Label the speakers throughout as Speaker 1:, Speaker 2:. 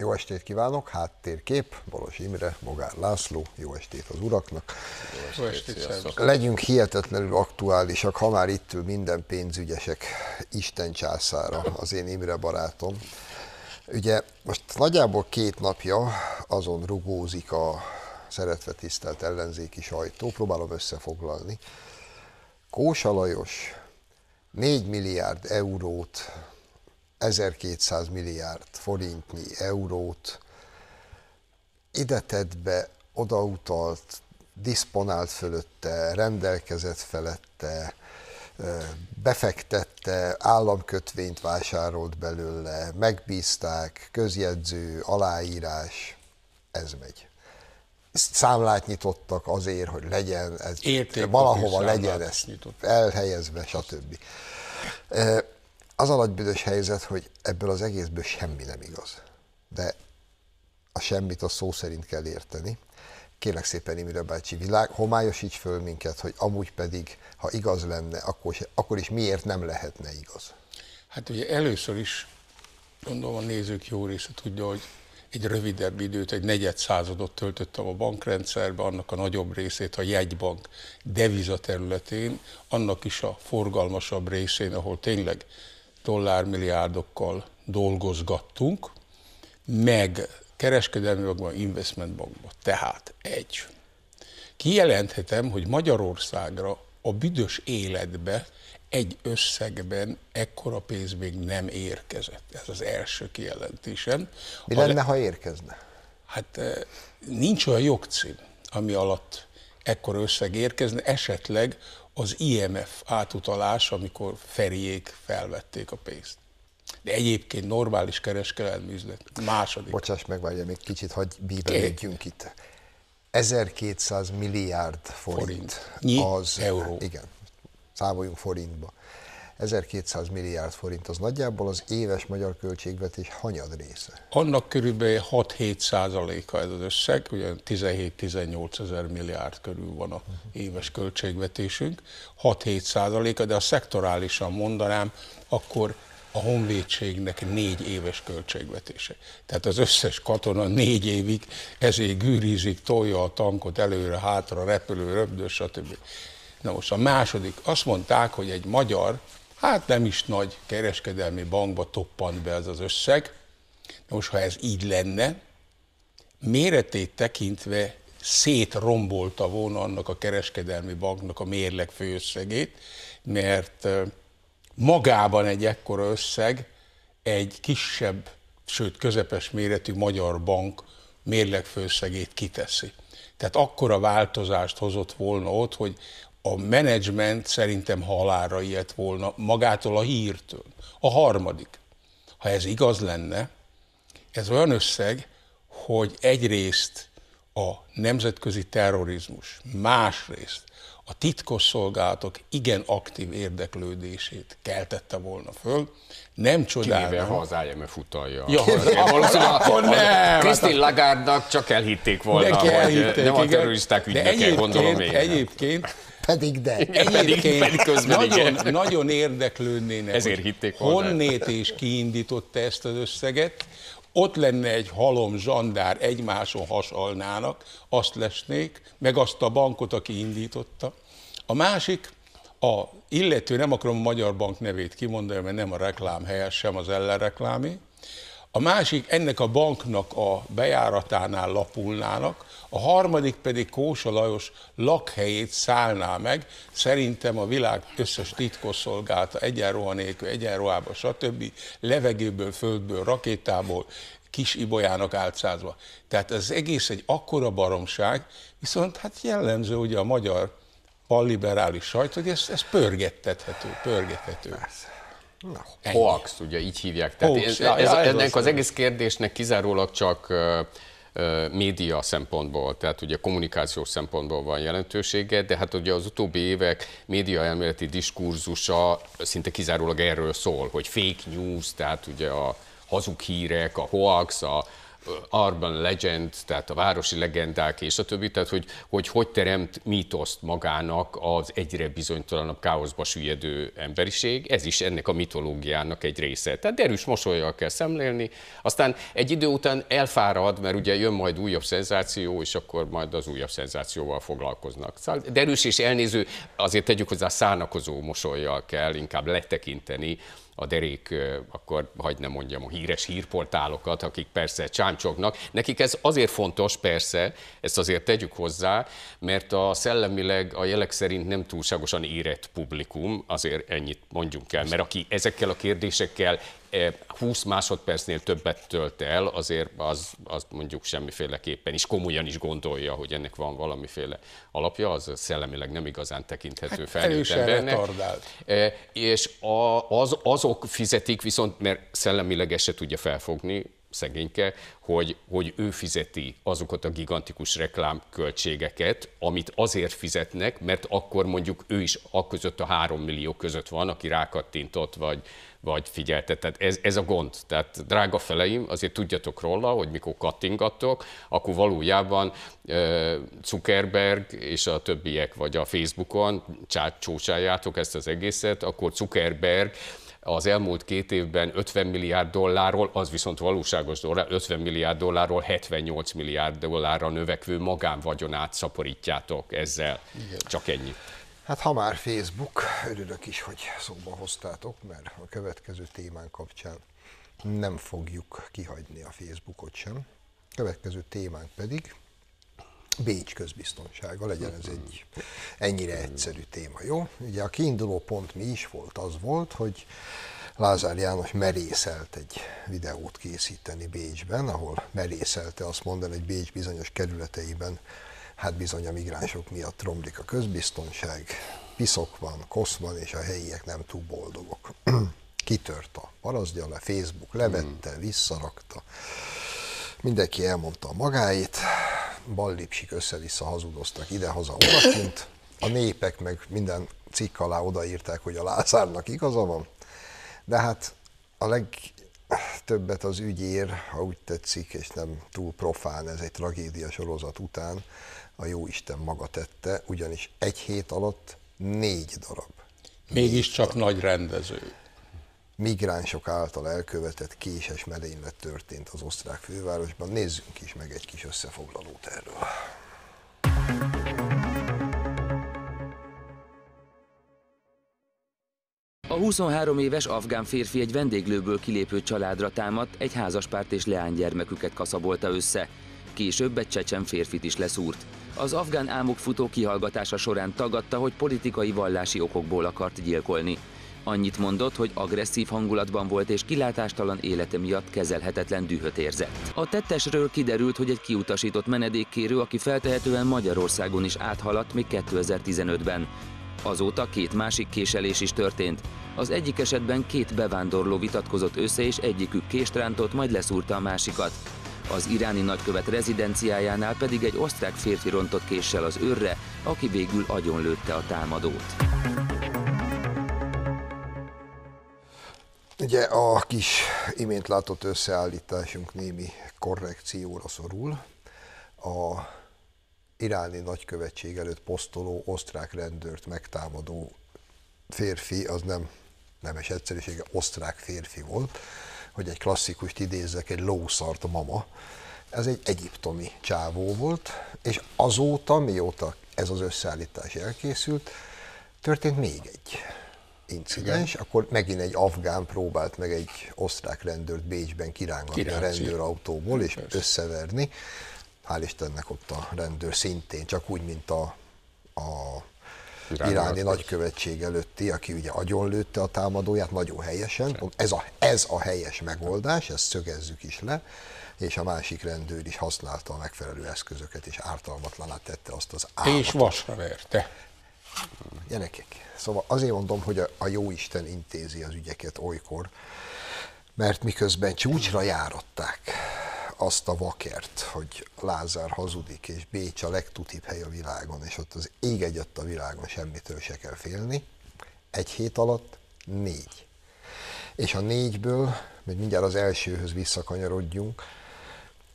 Speaker 1: Jó estét kívánok, háttérkép, Balos Imre, Bogár László, jó estét az uraknak. Jó estét, jó estét Legyünk hihetetlenül aktuálisak, ha már itt ül minden pénzügyesek Isten császára, az én Imre barátom. Ugye most nagyjából két napja azon rugózik a szeretve tisztelt ellenzéki sajtó, próbálom összefoglalni. Kósa Lajos 4 milliárd eurót 1200 milliárd forintnyi eurót ide tett be, odautalt, diszponált fölötte, rendelkezett felette, befektette, államkötvényt vásárolt belőle, megbízták, közjegyző, aláírás, ez megy. Számlát nyitottak azért, hogy legyen, ez, Érték valahova legyen ezt nyitottak. elhelyezve, stb az a nagy büdös helyzet, hogy ebből az egészből semmi nem igaz. De a semmit a szó szerint kell érteni. Kérlek szépen, Imre bácsi, világ, homályosíts föl minket, hogy amúgy pedig, ha igaz
Speaker 2: lenne, akkor, akkor is miért nem lehetne igaz? Hát ugye először is, gondolom a nézők jó része tudja, hogy egy rövidebb időt, egy negyed századot töltöttem a bankrendszerbe, annak a nagyobb részét a jegybank deviza területén, annak is a forgalmasabb részén, ahol tényleg dollármilliárdokkal dolgozgattunk, meg kereskedelmi bankban, investment bankban. Tehát egy. Kijelenthetem, hogy Magyarországra a büdös életbe egy összegben ekkora pénz még nem érkezett. Ez az első kijelentésem. Mi lenne, ha érkezne? Hát eh, nincs olyan jogcím, ami alatt ekkora összeg érkezne, esetleg az IMF átutalás, amikor Feriék felvették a pénzt. De egyébként normális kereskedelmi üzlet. Második. Bocsáss meg, várja, még kicsit, hogy bíbelődjünk itt.
Speaker 1: 1200 milliárd forint. forint. az, euró. Igen, számoljunk forintba. 1200 milliárd forint az nagyjából az éves magyar költségvetés
Speaker 2: hanyad része? Annak körülbelül 6-7 százaléka ez az összeg, ugye 17-18 ezer milliárd körül van a éves költségvetésünk, 6-7 százaléka, de a szektorálisan mondanám, akkor a honvédségnek négy éves költségvetése. Tehát az összes katona négy évig ezért gűrizik, tolja a tankot előre, hátra, repülő, röpdő, stb. Na most a második, azt mondták, hogy egy magyar hát nem is nagy kereskedelmi bankba toppant be ez az összeg. De most, ha ez így lenne, méretét tekintve szétrombolta volna annak a kereskedelmi banknak a mérleg főösszegét, mert magában egy ekkora összeg egy kisebb, sőt közepes méretű magyar bank mérleg főösszegét kiteszi. Tehát akkora változást hozott volna ott, hogy a menedzsment szerintem halára ilyet volna magától a hírtől. A harmadik, ha ez igaz lenne, ez olyan összeg, hogy egyrészt a nemzetközi terrorizmus, másrészt a titkosszolgálatok igen aktív érdeklődését keltette volna föl. Nem csodálom. Kivéve, ha az IMF utalja. Ja, hát valószínűleg akkor nem. Krisztin hát Lagárdnak csak elhitték volna, hogy nem a terroristák ügynek gondolom én. Egyébként pedig de. Igen, Egyébként pedig, pedig közben nagyon, igen. nagyon érdeklődnének, Ezért hitték volna. és kiindította ezt az összeget, ott lenne egy halom zsandár, egymáson hasalnának, azt lesnék, meg azt a bankot, aki indította. A másik, a illető, nem akarom a Magyar Bank nevét kimondani, mert nem a reklám helyes, sem az ellenreklámé, a másik ennek a banknak a bejáratánál lapulnának, a harmadik pedig Kósa Lajos lakhelyét szállná meg, szerintem a világ összes titkosszolgálta, egyenruha nélkül, egyenruhába, stb. levegőből, földből, rakétából, kis ibolyának álcázva. Tehát ez egész egy akkora baromság, viszont hát jellemző ugye a magyar balliberális sajtó, hogy ez, ez pörgettethető, pörgethető. Persze. Na, ennyi. hoax, ugye így hívják. Tehát hoax, ez, ja, ez, ja, ez ennek az, az egész
Speaker 3: kérdésnek kizárólag csak média szempontból, tehát ugye kommunikációs szempontból van jelentősége, de hát ugye az utóbbi évek média elméleti diskurzusa szinte kizárólag erről szól, hogy fake news, tehát ugye a hazug hírek, a hoax, a urban legend, tehát a városi legendák és a többi, tehát hogy, hogy hogy teremt mítoszt magának az egyre bizonytalanabb káoszba süllyedő emberiség, ez is ennek a mitológiának egy része. Tehát derűs mosolyjal kell szemlélni, aztán egy idő után elfárad, mert ugye jön majd újabb szenzáció, és akkor majd az újabb szenzációval foglalkoznak. Szóval derűs és elnéző, azért tegyük hozzá szánakozó mosolyjal kell inkább letekinteni a derék, akkor hagyd ne mondjam, a híres hírportálokat, akik persze csámcsognak. Nekik ez azért fontos, persze, ezt azért tegyük hozzá, mert a szellemileg a jelek szerint nem túlságosan érett publikum, azért ennyit mondjunk el, mert aki ezekkel a kérdésekkel 20 másodpercnél többet tölt el, azért az, az mondjuk semmiféleképpen is komolyan is gondolja, hogy ennek van valamiféle alapja, az szellemileg nem igazán tekinthető hát, felnőtt embernek. E, és a, az, azok fizetik viszont, mert szellemileg ezt se tudja felfogni, szegényke, hogy, hogy ő fizeti azokat a gigantikus reklámköltségeket, amit azért fizetnek, mert akkor mondjuk ő is a között a három millió között van, aki rákattintott, vagy, vagy figyelte. Tehát ez, ez a gond. Tehát drága feleim, azért tudjatok róla, hogy mikor kattingattok, akkor valójában Zuckerberg és a többiek, vagy a Facebookon csát, csócsájátok ezt az egészet, akkor Zuckerberg az elmúlt két évben 50 milliárd dollárról, az viszont valóságos dollár, 50 milliárd dollárról 78 milliárd dollárra növekvő magánvagyonát szaporítjátok ezzel. Igen. Csak ennyi.
Speaker 1: Hát ha már Facebook, örülök is, hogy szóba hoztátok, mert a következő témán kapcsán nem fogjuk kihagyni a Facebookot sem. Következő témánk pedig Bécs közbiztonsága, legyen ez egy ennyire egyszerű téma, jó? Ugye a kiinduló pont mi is volt, az volt, hogy Lázár János merészelt egy videót készíteni Bécsben, ahol merészelte azt mondani, hogy Bécs bizonyos kerületeiben hát bizony a migránsok miatt romlik a közbiztonság, piszok van, kosz van, és a helyiek nem túl boldogok. Kitört a parazdja le, Facebook levette, visszarakta, mindenki elmondta a magáit, ballipsik össze-vissza hazudoztak ide-haza odakint, a népek meg minden cikk alá odaírták, hogy a Lázárnak igaza van, de hát a legtöbbet az ügyér, ha úgy tetszik, és nem túl profán, ez egy tragédia sorozat után, a jó Isten maga tette, ugyanis egy hét alatt négy darab. Mégiscsak nagy rendező migránsok által elkövetett késes merénylet történt az osztrák fővárosban. Nézzünk is meg egy kis összefoglalót erről.
Speaker 3: A 23 éves afgán férfi egy vendéglőből kilépő családra támadt, egy házaspárt és leánygyermeküket kaszabolta össze. Később egy csecsen férfit is leszúrt. Az afgán futó kihallgatása során tagadta, hogy politikai vallási okokból akart gyilkolni. Annyit mondott, hogy agresszív hangulatban volt és kilátástalan élete miatt kezelhetetlen dühöt érzett. A tettesről kiderült, hogy egy kiutasított menedékkérő, aki feltehetően Magyarországon is áthaladt még 2015-ben. Azóta két másik késelés is történt. Az egyik esetben két bevándorló vitatkozott össze, és egyikük kést rántott, majd leszúrta a másikat. Az iráni nagykövet rezidenciájánál pedig egy osztrák férfi
Speaker 1: rontott késsel az őrre, aki végül agyonlőtte a támadót. Ugye a kis imént látott összeállításunk némi korrekcióra szorul. A iráni nagykövetség előtt posztoló osztrák rendőrt megtámadó férfi, az nem nemes egyszerűsége, osztrák férfi volt, hogy egy klasszikust idézzek, egy lószart mama. Ez egy egyiptomi csávó volt, és azóta, mióta ez az összeállítás elkészült, történt még egy incidens, Igen. akkor megint egy afgán próbált meg egy osztrák rendőrt Bécsben kirángatni a rendőrautóból és Persze. összeverni. Hál' Istennek ott a rendőr szintén, csak úgy, mint a, a iráni, iráni nagykövetség előtti, aki ugye agyonlőtte a támadóját, nagyon helyesen. Ez a, ez a helyes megoldás, ezt szögezzük is le és a másik rendőr is használta a megfelelő eszközöket, és ártalmatlaná tette azt az
Speaker 2: állatot. És vasra verte.
Speaker 1: Gyerekek, szóval azért mondom, hogy a, a Isten intézi az ügyeket olykor, mert miközben csúcsra járatták azt a vakert, hogy Lázár hazudik, és Bécs a legtutibb hely a világon, és ott az ég egyet a világon semmitől se kell félni, egy hét alatt négy. És a négyből, még mindjárt az elsőhöz visszakanyarodjunk,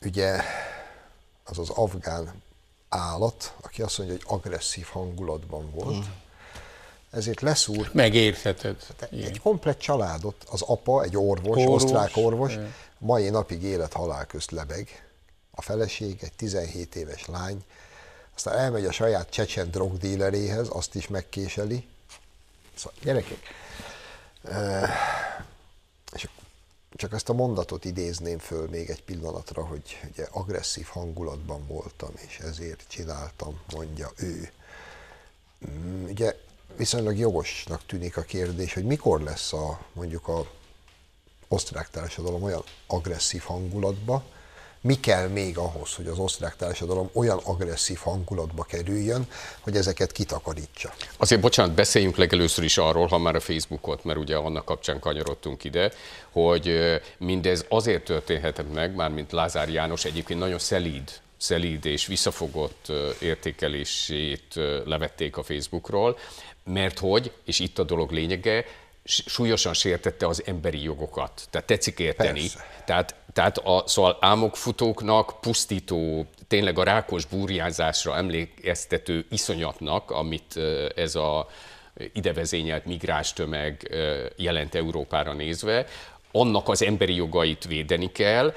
Speaker 1: ugye az az afgán állat, aki azt mondja, hogy agresszív hangulatban volt, hmm. ezért leszúr...
Speaker 2: Megértheted. Hát egy komplet
Speaker 1: komplett családot, az apa, egy orvos, orvos osztrák orvos, de. mai napig élet-halál közt lebeg, a feleség, egy 17 éves lány, aztán elmegy a saját csecsen drogdíleréhez, azt is megkéseli. Szóval gyerekek, eh, csak ezt a mondatot idézném föl még egy pillanatra, hogy ugye agresszív hangulatban voltam, és ezért csináltam, mondja ő. Mm, ugye viszonylag jogosnak tűnik a kérdés, hogy mikor lesz a mondjuk a osztrák társadalom olyan agresszív hangulatba, mi kell még ahhoz, hogy az osztrák társadalom olyan agresszív hangulatba kerüljön, hogy ezeket kitakarítsa.
Speaker 3: Azért bocsánat, beszéljünk legelőször is arról, ha már a Facebookot, mert ugye annak kapcsán kanyarodtunk ide, hogy mindez azért történhetett meg, mármint Lázár János egyébként nagyon szelíd szelíd és visszafogott értékelését levették a Facebookról, mert hogy, és itt a dolog lényege, súlyosan sértette az emberi jogokat. Tehát tetszik érteni. Persze. Tehát tehát a, szóval álmokfutóknak pusztító, tényleg a rákos búrjázásra emlékeztető iszonyatnak, amit ez a idevezényelt migráns tömeg jelent Európára nézve, annak az emberi jogait védeni kell,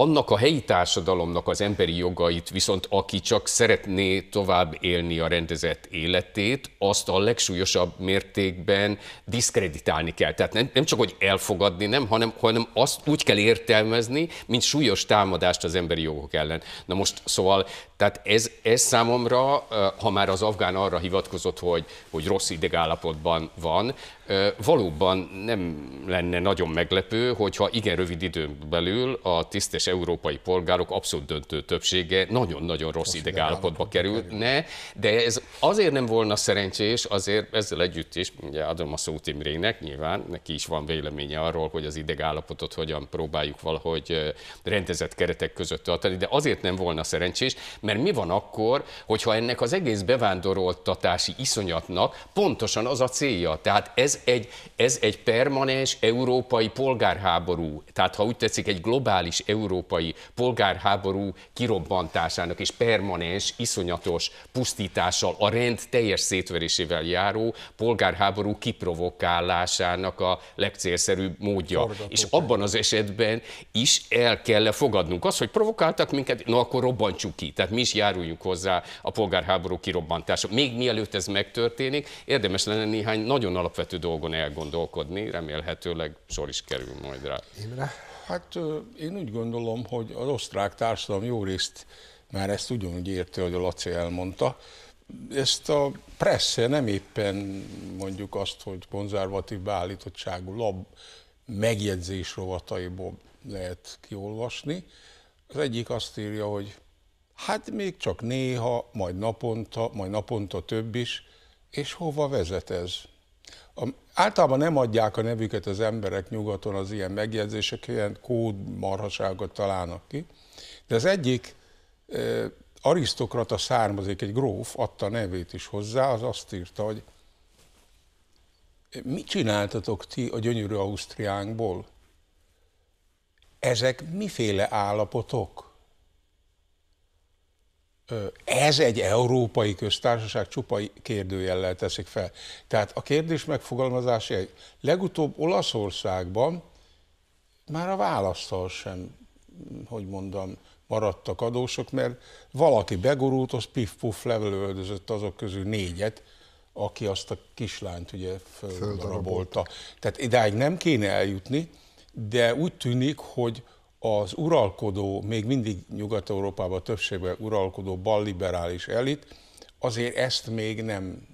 Speaker 3: annak a helyi társadalomnak az emberi jogait, viszont aki csak szeretné tovább élni a rendezett életét, azt a legsúlyosabb mértékben diszkreditálni kell. Tehát nem, nem csak, hogy elfogadni, nem, hanem, hanem azt úgy kell értelmezni, mint súlyos támadást az emberi jogok ellen. Na most szóval, tehát ez, ez számomra, ha már az afgán arra hivatkozott, hogy, hogy rossz idegállapotban van, valóban nem lenne nagyon meglepő, hogyha igen rövid időn belül a tisztes egyes európai polgárok abszolút döntő többsége nagyon-nagyon rossz, idegállapotba kerülne, Ne, de ez azért nem volna szerencsés, azért ezzel együtt is, ugye adom a szót Imrének, nyilván neki is van véleménye arról, hogy az idegállapotot hogyan próbáljuk valahogy rendezett keretek között tartani, de azért nem volna szerencsés, mert mi van akkor, hogyha ennek az egész bevándoroltatási iszonyatnak pontosan az a célja. Tehát ez egy, ez egy permanens európai polgárháború. Tehát ha úgy tetszik, egy globális európai európai polgárháború kirobbantásának és permanens, iszonyatos pusztítással, a rend teljes szétverésével járó polgárháború kiprovokálásának a legcélszerűbb módja. Forgató. És abban az esetben is el kell fogadnunk azt, hogy provokáltak minket, na akkor robbantsuk ki. Tehát mi is járuljunk hozzá a polgárháború kirobbantása. Még mielőtt ez megtörténik, érdemes lenne néhány nagyon alapvető dolgon elgondolkodni, remélhetőleg sor is kerül majd rá.
Speaker 2: Imre? Hát én úgy gondolom, hogy az osztrák társadalom jó részt már ezt ugyanúgy érte, hogy a Laci elmondta. Ezt a pressze nem éppen mondjuk azt, hogy konzervatív beállítottságú lab megjegyzés rovataiból lehet kiolvasni. Az egyik azt írja, hogy hát még csak néha, majd naponta, majd naponta több is, és hova vezet ez? A, általában nem adják a nevüket az emberek nyugaton az ilyen megjegyzések, ilyen kódmarhaságot találnak ki. De az egyik e, arisztokrata származik, egy gróf adta nevét is hozzá, az azt írta, hogy mit csináltatok ti a gyönyörű Ausztriánkból? Ezek miféle állapotok? ez egy európai köztársaság csupa kérdőjellel teszik fel. Tehát a kérdés megfogalmazása legutóbb Olaszországban már a választal sem, hogy mondom, maradtak adósok, mert valaki begurult, az pif-puf levelődözött azok közül négyet, aki azt a kislányt ugye földarabolta. Tehát idáig nem kéne eljutni, de úgy tűnik, hogy az uralkodó, még mindig Nyugat-Európában többségben uralkodó balliberális elit azért ezt még nem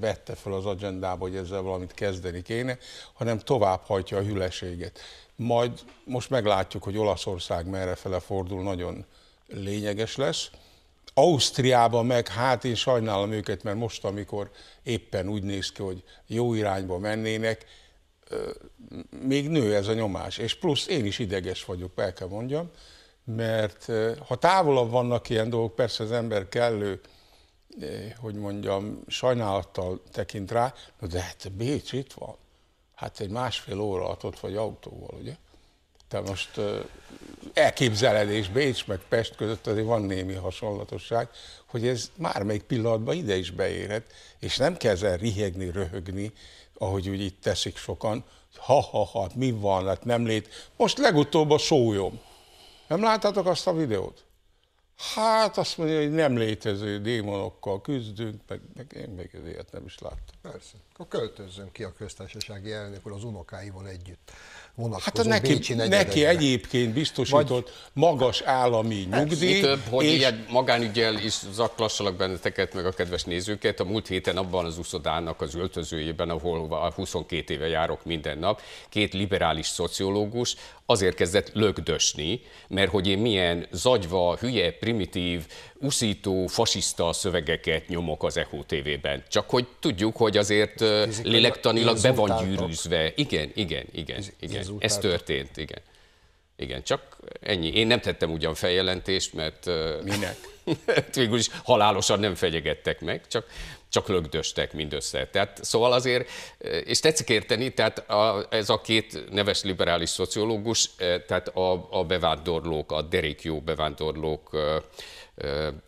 Speaker 2: vette fel az agendába, hogy ezzel valamit kezdeni kéne, hanem tovább hajtja a hüleséget. Majd most meglátjuk, hogy Olaszország merre fele fordul, nagyon lényeges lesz. Ausztriában meg, hát én sajnálom őket, mert most, amikor éppen úgy néz ki, hogy jó irányba mennének, még nő ez a nyomás, és plusz én is ideges vagyok, el kell mondjam, mert ha távolabb vannak ilyen dolgok, persze az ember kellő, hogy mondjam, sajnálattal tekint rá, de hát Bécs itt van. Hát egy másfél óra alatt ott vagy autóval, ugye? Te most elképzeled, és Bécs meg Pest között azért van némi hasonlatosság, hogy ez már még pillanatban ide is beérhet, és nem kell ezzel rihegni, röhögni, ahogy úgy itt teszik sokan, ha-ha-ha, hát mi van, hát nem lét. Most legutóbb a sólyom. Nem láttátok azt a videót? Hát azt mondja, hogy nem létező démonokkal küzdünk, meg, meg én még ilyet nem is láttam.
Speaker 1: Persze. Akkor költözzünk ki a köztársasági elnök úr az unokáival együtt vonatkozó hát neki, neki egyébként
Speaker 2: biztosított Vagy... magas állami hát nyugdíj. Mi több, eh, hogy és... ilyen
Speaker 1: magánügyel is
Speaker 3: zaklassalak benneteket, meg a kedves nézőket. A múlt héten abban az uszodának az öltözőjében, ahol 22 éve járok minden nap, két liberális szociológus azért kezdett lögdösni, mert hogy én milyen zagyva, hülye, primitív, uszító, fasiszta szövegeket nyomok az Echo TV-ben. Csak hogy tudjuk, hogy azért eh, lélektanilag be van gyűrűzve. Igen, igen, igen. igen ez, ez hát- történt, igen. Igen, csak ennyi. Én nem tettem ugyan feljelentést, mert... Minek? Hát végül is halálosan nem fenyegettek meg, csak, csak lögdöstek mindössze. Tehát, szóval azért, és tetszik érteni, tehát a, ez a két neves liberális szociológus, tehát a, a bevándorlók, a derék jó bevándorlók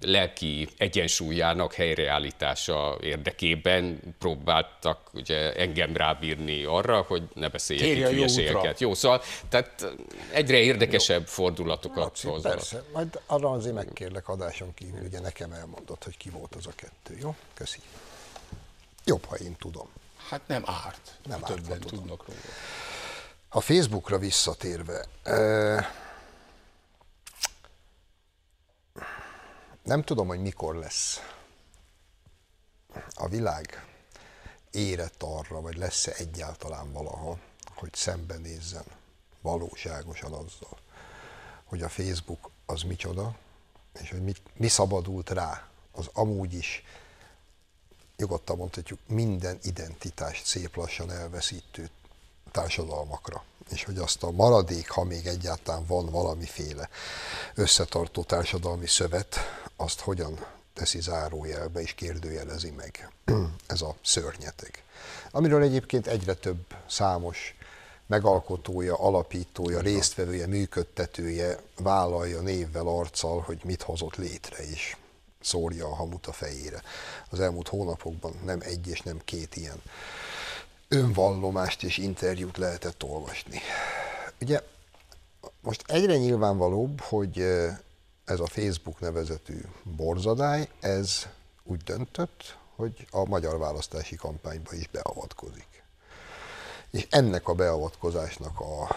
Speaker 3: lelki egyensúlyának helyreállítása érdekében próbáltak ugye, engem rábírni arra, hogy ne beszéljek Kérje itt hülyeségeket. Jó, jó, szóval tehát egyre érdekesebb jó. fordulatokat hozzá. Persze,
Speaker 1: majd arra azért megkérlek adáson kívül, ugye nekem elmondott, hogy ki volt az a kettő, jó? Köszi. Jobb, ha én tudom. Hát nem
Speaker 2: árt. Nem árt, tudnak róla.
Speaker 1: A Facebookra visszatérve, nem tudom, hogy mikor lesz a világ érett arra, vagy lesz-e egyáltalán valaha, hogy szembenézzen valóságosan azzal, hogy a Facebook az micsoda, és hogy mi, mi szabadult rá az amúgy is, nyugodtan mondhatjuk, minden identitást szép lassan elveszítő társadalmakra, és hogy azt a maradék, ha még egyáltalán van valamiféle összetartó társadalmi szövet, azt hogyan teszi zárójelbe és kérdőjelezi meg. Ez a szörnyeteg. Amiről egyébként egyre több számos megalkotója, alapítója, résztvevője, működtetője vállalja névvel, arccal, hogy mit hozott létre is szórja a hamut a fejére. Az elmúlt hónapokban nem egy és nem két ilyen önvallomást és interjút lehetett olvasni. Ugye most egyre nyilvánvalóbb, hogy ez a Facebook nevezetű borzadály, ez úgy döntött, hogy a magyar választási kampányba is beavatkozik. És ennek a beavatkozásnak a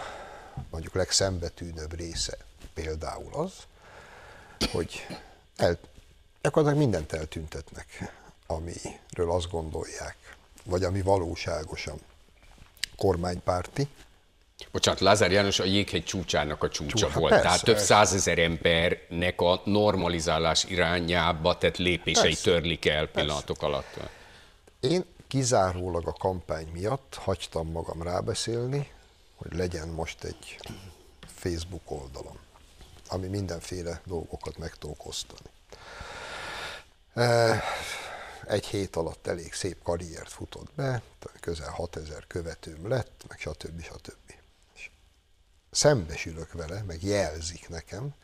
Speaker 1: mondjuk legszembetűnőbb része például az, hogy el, gyakorlatilag mindent eltüntetnek, amiről azt gondolják, vagy ami valóságosan kormánypárti,
Speaker 3: Bocsánat, Lázár János a jéghegy csúcsának a csúcsa Csúha, hát volt. Persze, Tehát több százezer embernek a normalizálás irányába tett lépései persze, törlik el pillanatok persze. alatt.
Speaker 1: Én kizárólag a kampány miatt hagytam magam rábeszélni, hogy legyen most egy Facebook oldalom, ami mindenféle dolgokat meg tudok osztani. E, egy hét alatt elég szép karriert futott be, közel 6000 követőm lett, meg stb. stb szembesülök vele, meg jelzik nekem,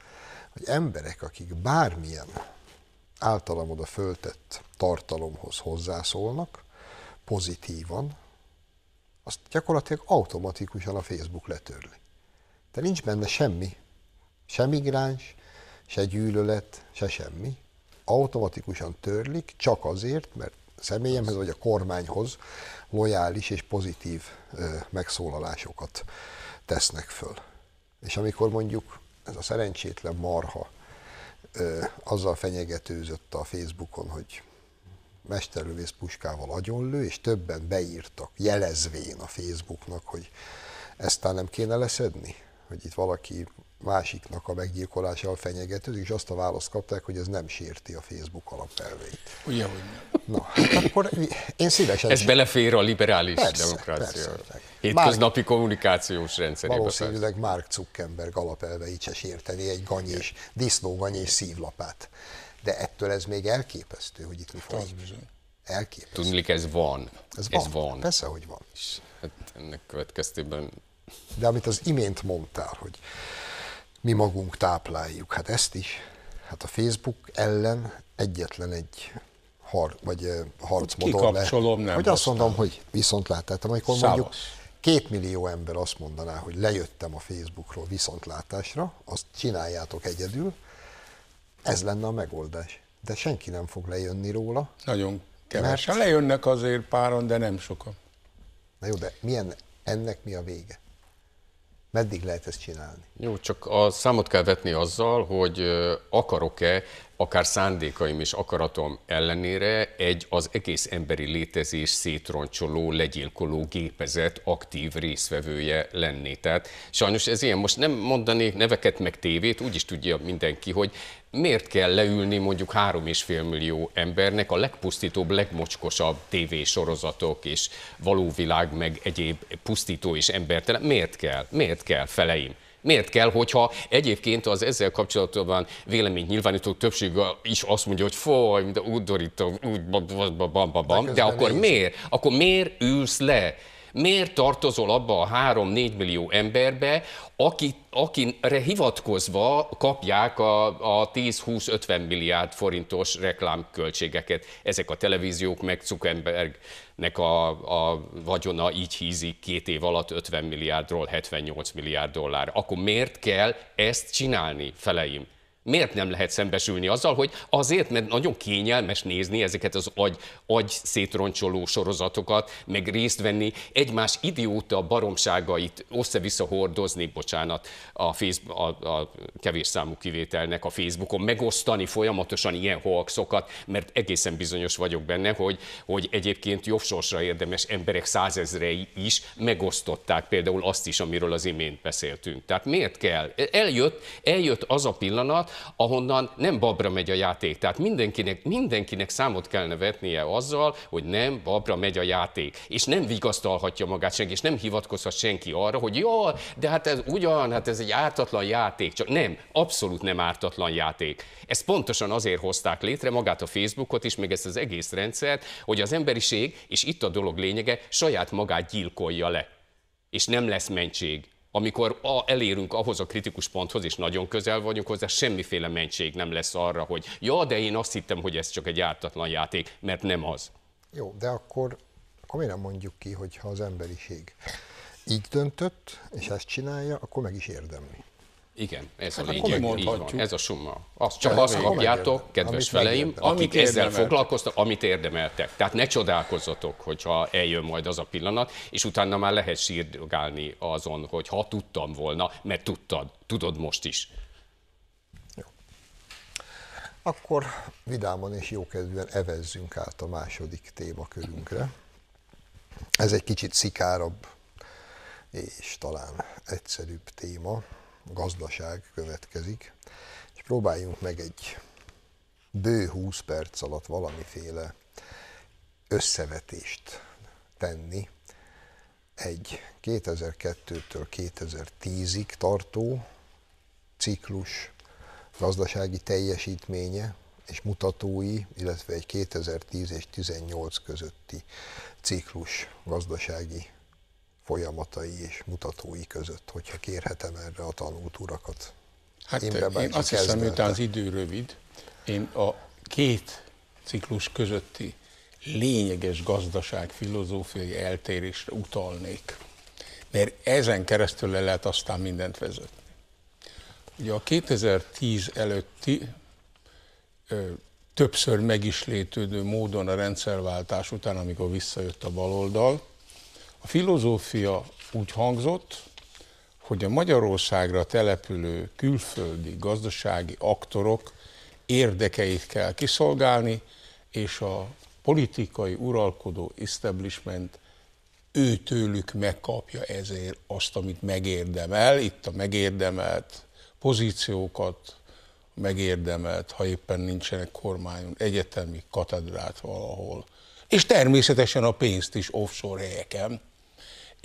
Speaker 1: hogy emberek, akik bármilyen általam oda föltett tartalomhoz hozzászólnak, pozitívan, azt gyakorlatilag automatikusan a Facebook letörli. De nincs benne semmi, sem migráns, se gyűlölet, se semmi. Automatikusan törlik, csak azért, mert személyemhez vagy a kormányhoz lojális és pozitív ö, megszólalásokat tesznek föl. És amikor mondjuk ez a szerencsétlen marha ö, azzal fenyegetőzött a Facebookon, hogy mesterlövész puskával agyonlő, és többen beírtak, jelezvén a Facebooknak, hogy ezt nem kéne leszedni, hogy itt valaki másiknak a meggyilkolásával fenyegetőzik, és azt a választ kapták, hogy ez nem sérti a Facebook alapelveit. Ugye, hogy nem. Na, hát akkor én szívesen... Ez
Speaker 3: belefér a liberális persze, demokrácia. Persze, Hétköznapi Mark, kommunikációs rendszerébe. Valószínűleg
Speaker 1: persze. Mark Zuckerberg alapelveit se sérteni egy ganyés, és szívlapát. De ettől ez még elképesztő, hogy itt mi hát folyik. Elképesztő.
Speaker 3: Tudnilik, ez van. Ez, van. van. Persze, hogy van. És hát ennek következtében...
Speaker 1: De amit az imént mondtál, hogy mi magunk tápláljuk. Hát ezt is, hát a Facebook ellen egyetlen egy har, vagy harcmodor le. Kikapcsolom, nem hogy azt mondom, hogy viszont láttam, amikor Szávasz. mondjuk két millió ember azt mondaná, hogy lejöttem a Facebookról viszontlátásra, azt csináljátok egyedül, ez lenne a megoldás. De senki nem fog lejönni róla.
Speaker 2: Nagyon kevesen.
Speaker 1: Mert... Lejönnek azért páron, de nem sokan. Na jó, de milyen, ennek mi a vége? Meddig lehet ezt csinálni? Jó, csak
Speaker 3: a számot kell vetni azzal, hogy akarok-e, akár szándékaim és akaratom ellenére egy az egész emberi létezés szétroncsoló, legyilkoló gépezet aktív részvevője lenni. Tehát sajnos ez ilyen, most nem mondanék neveket meg tévét, úgy is tudja mindenki, hogy miért kell leülni mondjuk 3,5 millió embernek a legpusztítóbb, legmocskosabb tévésorozatok és valóvilág meg egyéb pusztító és embertelen? Miért kell? Miért kell, feleim? Miért kell, hogyha egyébként az ezzel kapcsolatban véleményt nyilvánító többség is azt mondja, hogy foly, de udorító, de akkor miért? Akkor miért ülsz le? Miért tartozol abba a 3-4 millió emberbe, aki akire hivatkozva kapják a, a 10-20-50 milliárd forintos reklámköltségeket. Ezek a televíziók meg Zuckerbergnek a, a vagyona így hízik két év alatt 50 milliárdról 78 milliárd dollár. Akkor miért kell ezt csinálni, feleim? miért nem lehet szembesülni azzal, hogy azért, mert nagyon kényelmes nézni ezeket az agy, agy szétroncsoló sorozatokat, meg részt venni, egymás idióta baromságait össze-vissza hordozni, bocsánat, a, Facebook, a, a kevés számú kivételnek a Facebookon, megosztani folyamatosan ilyen hoaxokat, mert egészen bizonyos vagyok benne, hogy, hogy egyébként jobb sorsra érdemes emberek százezrei is megosztották például azt is, amiről az imént beszéltünk. Tehát miért kell? Eljött, eljött az a pillanat, ahonnan nem babra megy a játék. Tehát mindenkinek, mindenkinek számot kellene vetnie azzal, hogy nem babra megy a játék. És nem vigasztalhatja magát senki, és nem hivatkozhat senki arra, hogy jó, de hát ez ugyan, hát ez egy ártatlan játék. Csak nem, abszolút nem ártatlan játék. Ezt pontosan azért hozták létre magát a Facebookot is, meg ezt az egész rendszert, hogy az emberiség, és itt a dolog lényege, saját magát gyilkolja le. És nem lesz mentség amikor a, elérünk ahhoz a kritikus ponthoz, és nagyon közel vagyunk hozzá, semmiféle mentség nem lesz arra, hogy ja, de én azt hittem, hogy ez csak egy ártatlan játék, mert nem az.
Speaker 1: Jó, de akkor akkor miért nem mondjuk ki, hogy ha az emberiség így döntött, és ezt csinálja, akkor meg is érdemli. Igen, ez hát a lényeg, így van, ez a summa. Azt csak azt kapjátok, kedves amit feleim, akik amit
Speaker 3: ezzel foglalkoztak, amit érdemeltek. Tehát ne csodálkozzatok, hogyha eljön majd az a pillanat, és utána már lehet sírgálni azon, hogy ha tudtam volna, mert tudtad, tudod
Speaker 1: most is. Jó. Akkor vidáman és jókedvűen evezzünk át a második témakörünkre. Ez egy kicsit szikárabb és talán egyszerűbb téma gazdaság következik, és próbáljunk meg egy bő 20 perc alatt valamiféle összevetést tenni egy 2002-től 2010-ig tartó ciklus gazdasági teljesítménye és mutatói, illetve egy 2010 és 18 közötti ciklus gazdasági folyamatai és mutatói között, hogyha kérhetem erre a tanult urakat.
Speaker 2: Hát én, én azt hiszem, hogy az idő rövid, én a két ciklus közötti lényeges gazdaság filozófiai eltérésre utalnék. Mert ezen keresztül le lehet aztán mindent vezetni. Ugye a 2010 előtti ö, többször meg is létődő módon a rendszerváltás után, amikor visszajött a baloldal, a filozófia úgy hangzott, hogy a Magyarországra települő külföldi gazdasági aktorok érdekeit kell kiszolgálni, és a politikai uralkodó establishment őtőlük megkapja ezért azt, amit megérdemel, itt a megérdemelt pozíciókat, megérdemelt, ha éppen nincsenek kormányon, egyetemi katedrát valahol, és természetesen a pénzt is offshore helyeken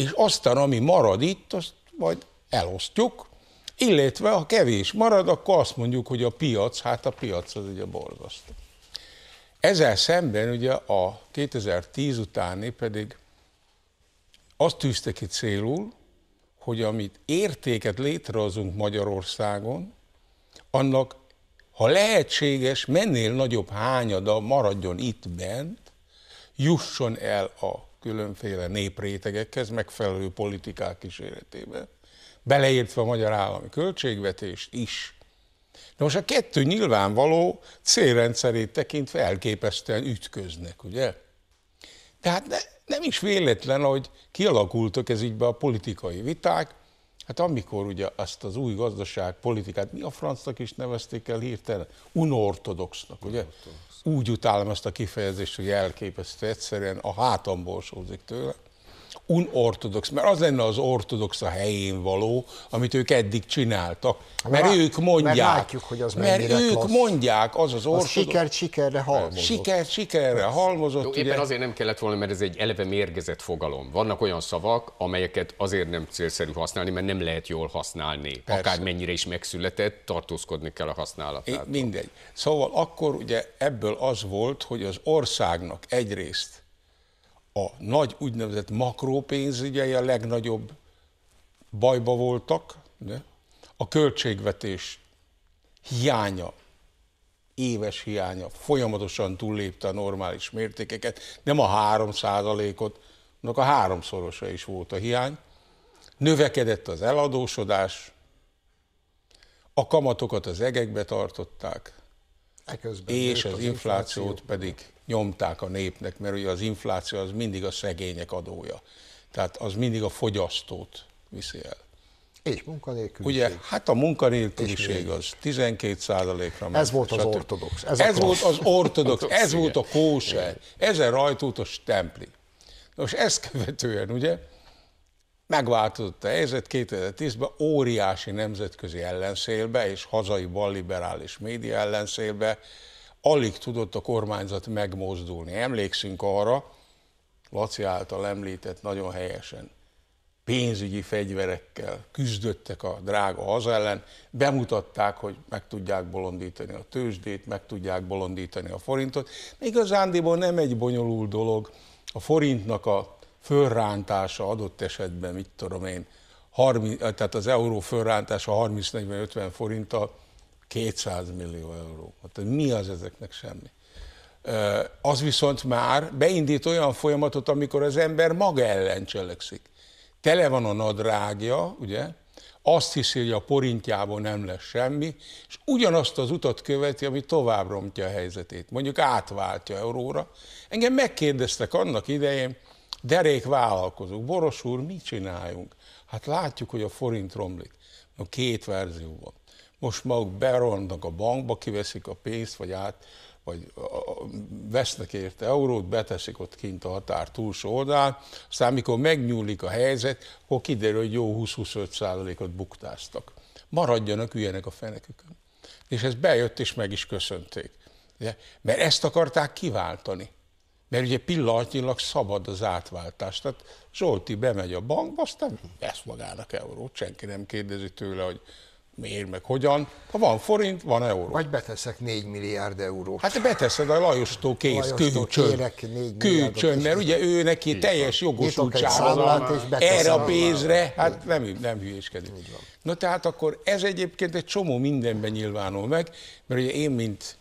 Speaker 2: és aztán, ami marad itt, azt majd elosztjuk, illetve ha kevés marad, akkor azt mondjuk, hogy a piac, hát a piac az ugye borzasztó. Ezzel szemben ugye a 2010 utáni pedig azt tűzte ki célul, hogy amit értéket létrehozunk Magyarországon, annak, ha lehetséges, mennél nagyobb hányada maradjon itt bent, jusson el a különféle néprétegekhez megfelelő politikák kíséretében, beleértve a magyar állami költségvetést is. De most a kettő nyilvánvaló célrendszerét tekintve elképesztően ütköznek, ugye? Tehát ne, nem is véletlen, hogy kialakultak ez így be a politikai viták, Hát amikor ugye azt az új gazdaságpolitikát, mi a francnak is nevezték el hirtelen? Unortodoxnak, ugye? Unortodox úgy utálom ezt a kifejezést, hogy elképesztő, egyszerűen a hátamból sózik tőle unortodox, mert az lenne az ortodox a helyén való, amit ők eddig csináltak. Mert Lá, ők mondják. Mert látjuk, hogy az Mert ők klassz. mondják, az az ortodox. sikert sikerre halmozott. Sikert sikerre halmozott. Jó, ugye... éppen azért
Speaker 3: nem kellett volna, mert ez egy eleve mérgezett fogalom. Vannak olyan szavak, amelyeket azért nem célszerű használni, mert nem lehet jól használni. Persze. Akármennyire is
Speaker 2: megszületett, tartózkodni kell a használatától. É, mindegy. Szóval akkor ugye ebből az volt, hogy az országnak egyrészt a nagy úgynevezett makrópénzügyei a legnagyobb bajba voltak, de a költségvetés hiánya, éves hiánya folyamatosan túllépte a normális mértékeket, nem a három százalékot, annak a háromszorosa is volt a hiány. Növekedett az eladósodás, a kamatokat az egekbe tartották,
Speaker 1: Eközben és az inflációt infláció.
Speaker 2: pedig nyomták a népnek, mert ugye az infláció az mindig a szegények adója. Tehát az mindig a fogyasztót viszi el.
Speaker 1: És munkanélküliség. Ugye,
Speaker 2: hát a munkanélküliség az 12 százalékra ment. Ez volt az ortodox. Ez, ez volt az ortodox, ez volt a kóse, ezen rajtult a templi. Most ezt követően, ugye, megváltozott a helyzet 2010-ben, óriási nemzetközi ellenszélbe és hazai balliberális média ellenszélbe, alig tudott a kormányzat megmozdulni. Emlékszünk arra, Laci által említett nagyon helyesen, pénzügyi fegyverekkel küzdöttek a drága haza ellen, bemutatták, hogy meg tudják bolondítani a tőzsdét, meg tudják bolondítani a forintot. igazándiból nem egy bonyolult dolog, a forintnak a fölrántása adott esetben, mit tudom én, 30, tehát az euró fölrántása 30-40-50 forinttal, 200 millió euró. Hát mi az ezeknek semmi? Az viszont már beindít olyan folyamatot, amikor az ember maga ellen cselekszik. Tele van a nadrágja, ugye? Azt hiszi, hogy a porintjából nem lesz semmi, és ugyanazt az utat követi, ami tovább romtja a helyzetét. Mondjuk átváltja euróra. Engem megkérdeztek annak idején, derék vállalkozók, Boros úr, mit csináljunk? Hát látjuk, hogy a forint romlik. Na, két verzió van most maguk berondnak a bankba, kiveszik a pénzt, vagy át, vagy vesznek érte eurót, beteszik ott kint a határ túlsó oldalán, aztán mikor megnyúlik a helyzet, akkor kiderül, hogy jó 20-25 százalékot buktáztak. Maradjanak, üljenek a fenekükön. És ez bejött, és meg is köszönték. De, Mert ezt akarták kiváltani. Mert ugye pillanatnyilag szabad az átváltás. Tehát Zsolti bemegy a bankba, aztán vesz magának eurót, senki nem kérdezi tőle, hogy miért, meg hogyan. Ha van forint, van euró. Vagy beteszek 4 milliárd eurót. Hát te beteszed a Lajostó kész, kölcsön. Kölcsön, mert ugye ő neki teljes jogosultsága erre a pénzre, hát nem, nem hülyéskedik. Na tehát akkor ez egyébként egy csomó mindenben nyilvánul meg, mert ugye én, mint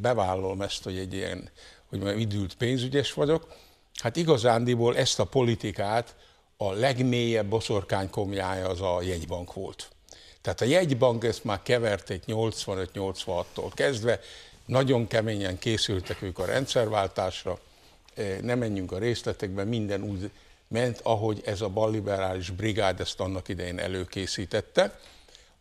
Speaker 2: bevállalom ezt, hogy egy ilyen, hogy már idült pénzügyes vagyok, hát igazándiból ezt a politikát a legmélyebb komjája az a jegybank volt. Tehát a jegybank ezt már keverték 85-86-tól kezdve, nagyon keményen készültek ők a rendszerváltásra, eh, nem menjünk a részletekbe, minden úgy ment, ahogy ez a balliberális brigád ezt annak idején előkészítette.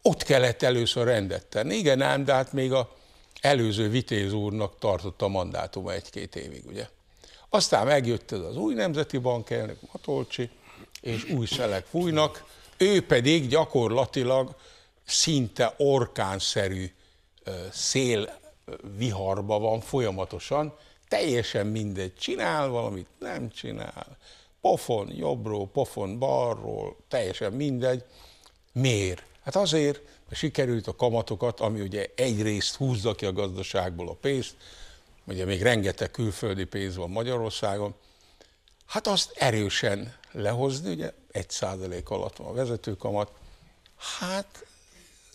Speaker 2: Ott kellett először rendet tenni. Igen ám, de hát még a előző vitéz úrnak tartott a mandátuma egy-két évig, ugye? Aztán megjött ez az új nemzeti bankelnök, Matolcsi, és új szelek fújnak, ő pedig gyakorlatilag szinte orkánszerű szél viharba van folyamatosan, teljesen mindegy, csinál valamit, nem csinál, pofon jobbról, pofon balról, teljesen mindegy. Miért? Hát azért, mert sikerült a kamatokat, ami ugye egyrészt húzza ki a gazdaságból a pénzt, ugye még rengeteg külföldi pénz van Magyarországon, hát azt erősen lehozni, ugye százalék alatt van a vezetőkamat. Hát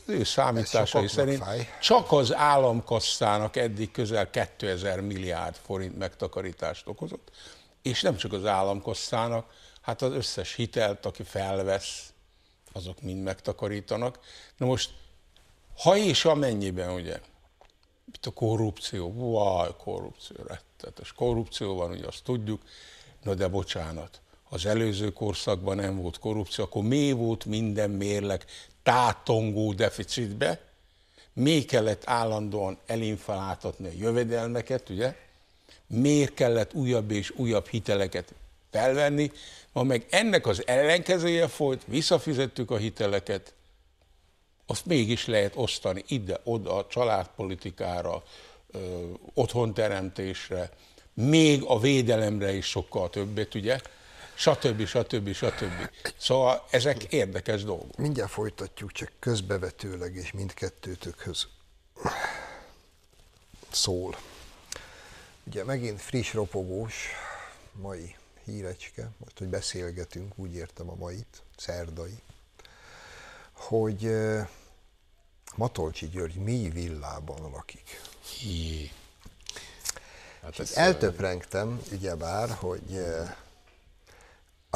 Speaker 2: az ő számításai szerint fáj. csak az államkasszának eddig közel 2000 milliárd forint megtakarítást okozott, és nem csak az államkasszának, hát az összes hitelt, aki felvesz, azok mind megtakarítanak. Na most, ha és amennyiben, ugye, itt a korrupció, vaj, korrupció, rettetes korrupció van, ugye azt tudjuk, na de bocsánat, az előző korszakban nem volt korrupció, akkor mi volt minden mérleg tátongó deficitbe, miért kellett állandóan elinfláltatni a jövedelmeket, ugye? Miért kellett újabb és újabb hiteleket felvenni, ma meg ennek az ellenkezője folyt, visszafizettük a hiteleket, azt mégis lehet osztani ide-oda, a családpolitikára, ö, otthonteremtésre, még a védelemre is sokkal többet, ugye? stb. stb. stb. Szóval ezek érdekes dolgok. Mindjárt folytatjuk, csak közbevetőleg
Speaker 1: és mindkettőtökhöz szól. Ugye megint friss ropogós mai hírecske, most, hogy beszélgetünk, úgy értem a mait, szerdai, hogy Matolcsi György mi villában lakik. Jé. Hát eltöprengtem, ugyebár, hogy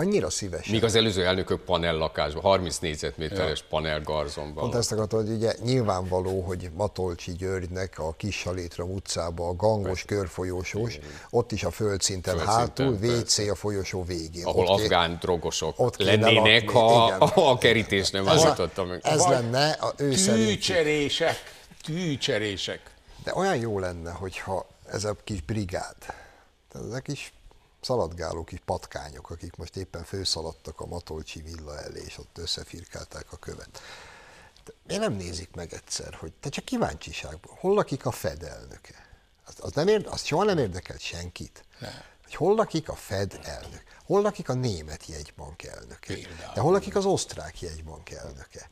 Speaker 1: Annyira szívesen. Míg az
Speaker 3: előző elnökök panel lakásban, 30 négyzetméteres ja. panel garzonban. Pont ezt
Speaker 1: akartam, hogy ugye nyilvánvaló, hogy Matolcsi Györgynek a Kisalétra utcába a gangos Persze. körfolyósós, Igen. ott is a földszinten, földszinten hátul, WC a folyosó végén. Ahol ott afgán
Speaker 3: drogosok ott lennének, ha a, a kerítés nem állította meg. Ez Vaj,
Speaker 1: lenne a ő Tűcserések, tűcserések. De olyan jó lenne, hogyha ez a kis brigád, ezek is szaladgáló kis patkányok, akik most éppen főszaladtak a Matolcsi villa elé, és ott összefirkálták a követ. Én nem nézik meg egyszer, hogy te csak kíváncsiságból, hol lakik a fedelnöke? Az, az, nem érde, az soha nem érdekelt senkit. Ne hogy hol lakik a Fed elnök, hol lakik a német jegybank elnöke, de hol lakik az osztrák jegybank elnöke,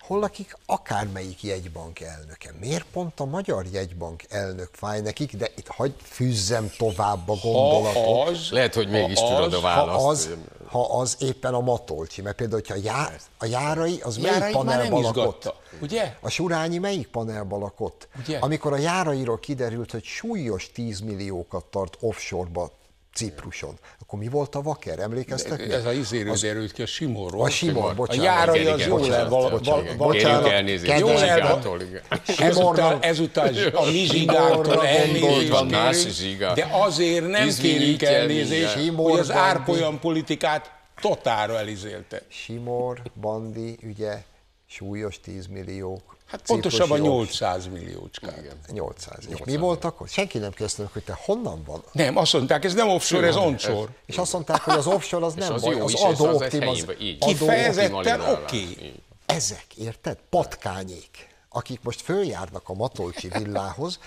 Speaker 1: hol lakik akármelyik jegybank elnöke. Miért pont a magyar jegybank elnök fáj nekik, de itt hagyd fűzzem tovább a gondolatot. Ha az, lehet, hogy mégis ha tudod a választ. Ha az, ha az éppen a Matolcsi, mert például, hogyha já, a Járai, az járai melyik panelban lakott? Ugye? A Surányi melyik panelban lakott? Ugye? Amikor a Járairól kiderült, hogy súlyos 10 milliókat tart offshore-ba Cipruson. Akkor mi volt a vaker? Emlékeztek? De ez a izérő az,
Speaker 2: derült ki a Simorról. A Simor, bocsánat. A járai igen, az igen, jól el, val, val, bocsánat, elnézést. Jól el, ezután, ezután a mi zsigártól elnézést más de azért nem kérjük elnézést, hogy az árpolyan politikát
Speaker 1: totára elizélte. Simor, Bandi, ugye, súlyos 10 milliók, Hát pontosabban
Speaker 2: 800 milliócskát. Igen, 800. 800. mi
Speaker 1: voltak? Hogy senki nem kérdezte hogy te
Speaker 2: honnan van? Nem, azt mondták, ez nem offshore, ez onshore. és azt
Speaker 1: mondták, hogy az offshore az nem az baj, az adóoptimalizáció. Adó Kifejezetten oké. Ezek, érted? Patkányék, akik most följárnak a Matolcsi villához,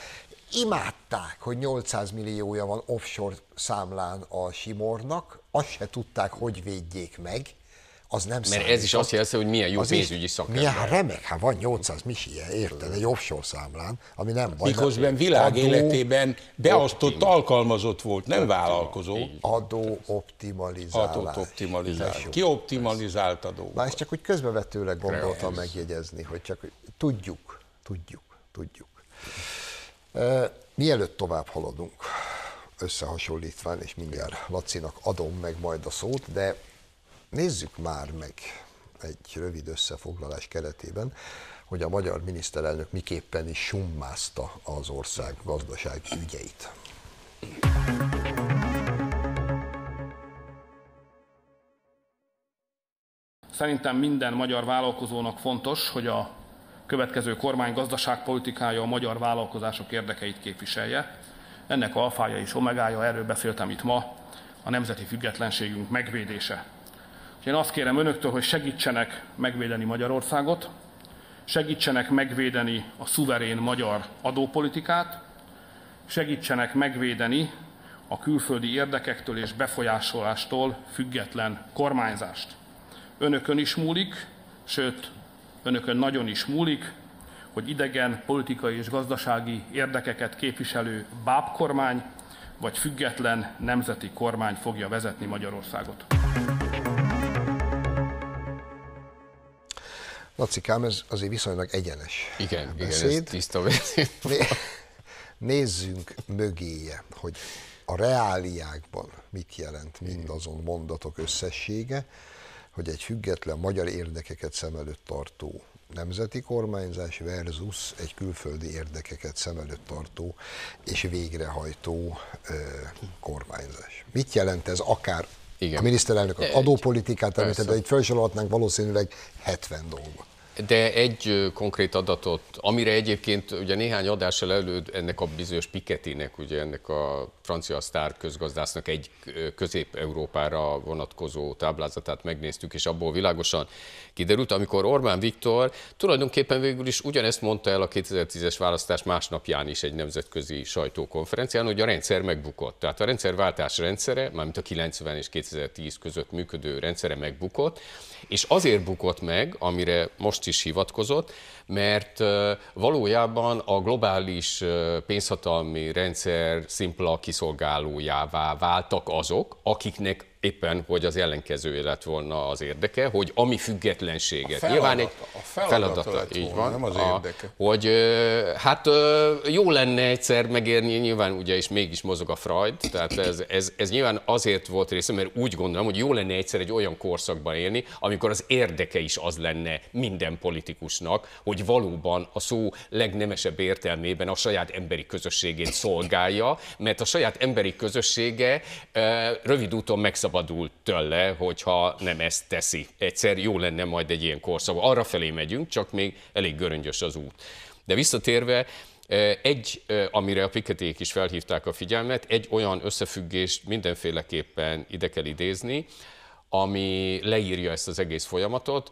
Speaker 1: imádták, hogy 800 milliója van offshore számlán a Simornak, azt se tudták, hogy védjék meg, az nem Mert számít. ez is azt jelenti,
Speaker 3: hogy milyen jó az pénzügyi szakember. Milyen
Speaker 1: hát remek, hát van 800 misie,
Speaker 2: érted, egy offshore számlán,
Speaker 1: ami nem baj. Miközben világ adó, életében
Speaker 2: beosztott optim. alkalmazott volt, nem vállalkozó. Adó optimalizálás. Adót optimalizálás. Ki optimalizált adó?
Speaker 1: Na, ezt csak úgy közbevetőleg gondoltam megjegyezni, hogy csak hogy tudjuk, tudjuk, tudjuk. Uh, mielőtt tovább haladunk, összehasonlítván, és mindjárt Lacinak adom meg majd a szót, de Nézzük már meg egy rövid összefoglalás keretében, hogy a magyar miniszterelnök miképpen is summázta az ország gazdaság ügyeit.
Speaker 3: Szerintem minden magyar vállalkozónak fontos, hogy a következő kormány gazdaságpolitikája a magyar vállalkozások érdekeit képviselje. Ennek alfája és omegája, erről beszéltem itt ma, a nemzeti függetlenségünk megvédése. És én azt kérem önöktől, hogy segítsenek megvédeni Magyarországot, segítsenek megvédeni a szuverén magyar adópolitikát, segítsenek megvédeni a külföldi érdekektől és befolyásolástól független kormányzást. Önökön is múlik, sőt, önökön nagyon is múlik, hogy idegen politikai és gazdasági érdekeket képviselő bábkormány vagy független nemzeti kormány fogja vezetni Magyarországot.
Speaker 1: Lacikám, ez azért viszonylag egyenes Igen, beszéd. igen, ez tiszta né- Nézzünk mögéje, hogy a reáliákban mit jelent mindazon mondatok összessége, hogy egy független magyar érdekeket szem előtt tartó nemzeti kormányzás versus egy külföldi érdekeket szem előtt tartó és végrehajtó ö, kormányzás. Mit jelent ez akár igen. a miniszterelnök az adópolitikát tehát itt felsorolhatnánk valószínűleg 70 dolgot.
Speaker 3: De egy konkrét adatot, amire egyébként ugye néhány adással előtt ennek a bizonyos Piketinek, ugye ennek a francia sztár közgazdásznak egy közép-európára vonatkozó táblázatát megnéztük, és abból világosan kiderült, amikor Orbán Viktor tulajdonképpen végül is ugyanezt mondta el a 2010-es választás másnapján is egy nemzetközi sajtókonferencián, hogy a rendszer megbukott. Tehát a rendszerváltás rendszere, mármint a 90 és 2010 között működő rendszere megbukott, és azért bukott meg, amire most is hivatkozott, mert valójában a globális pénzhatalmi rendszer szimpla kiszolgálójává váltak azok, akiknek éppen, hogy az ellenkező lett volna az érdeke, hogy ami függetlenséget, a feladata, nyilván egy a feladata, feladata lett így volna, van, nem az a, érdeke. hogy hát jó lenne egyszer megérni, nyilván ugye és mégis mozog a Freud, tehát ez, ez, ez nyilván azért volt része, mert úgy gondolom, hogy jó lenne egyszer egy olyan korszakban élni, amikor az érdeke is az lenne minden politikusnak, hogy hogy valóban a szó legnemesebb értelmében a saját emberi közösségét szolgálja, mert a saját emberi közössége rövid úton megszabadul tőle, hogyha nem ezt teszi. Egyszer jó lenne majd egy ilyen korszak. Arra felé megyünk, csak még elég göröngyös az út. De visszatérve, egy, amire a piketék is felhívták a figyelmet, egy olyan összefüggést mindenféleképpen ide kell idézni, ami leírja ezt az egész folyamatot,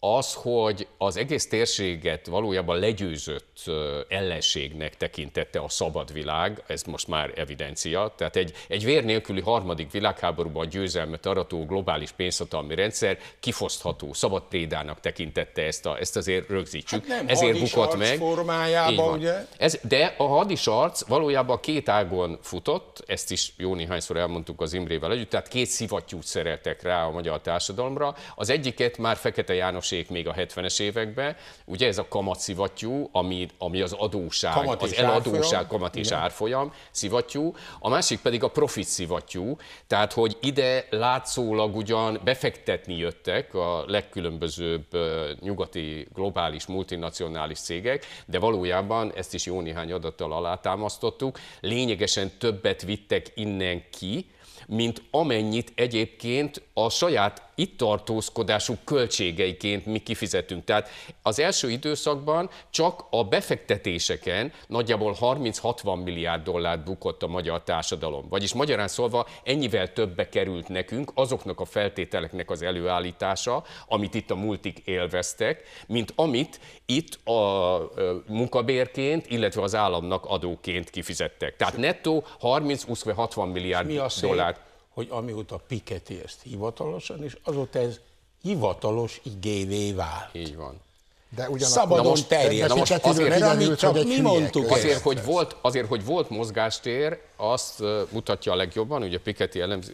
Speaker 3: az, hogy az egész térséget valójában legyőzött ellenségnek tekintette a szabad világ, ez most már evidencia, tehát egy, egy vér nélküli harmadik világháborúban győzelmet arató globális pénzhatalmi rendszer kifosztható, szabad prédának tekintette ezt, a, ezt azért rögzítsük. Hát nem, Ezért bukott meg. formájában, ugye? Ez, de a hadisarc valójában két ágon futott, ezt is jó néhányszor elmondtuk az Imrével együtt, tehát két szivattyút szereltek rá a magyar társadalomra. Az egyiket már Fekete János Ádámosék még a 70-es években. Ugye ez a kamatszivattyú, ami, ami az adóság, kamat az eladóság, kamat és Igen. árfolyam szivattyú, a másik pedig a profit szivattyú, tehát hogy ide látszólag ugyan befektetni jöttek a legkülönbözőbb nyugati globális multinacionális cégek, de valójában ezt is jó néhány adattal alátámasztottuk, lényegesen többet vittek innen ki, mint amennyit egyébként a saját itt tartózkodásunk költségeiként mi kifizetünk. Tehát az első időszakban csak a befektetéseken nagyjából 30-60 milliárd dollárt bukott a magyar társadalom. Vagyis magyarán szólva ennyivel többbe került nekünk azoknak a feltételeknek az előállítása, amit itt a multik élveztek, mint amit itt a munkabérként, illetve az államnak adóként kifizettek. Tehát nettó
Speaker 2: 30-20-60 milliárd dollár hogy amióta Piketty ezt hivatalosan, és azóta ez hivatalos igévé vált. Így van. De
Speaker 1: ugyanakkor szabadon most terjed.
Speaker 2: most azért, hogy csak mi mondtuk azért, hogy
Speaker 3: volt, azért, hogy volt mozgástér, azt mutatja a legjobban, ugye Piketty elemz,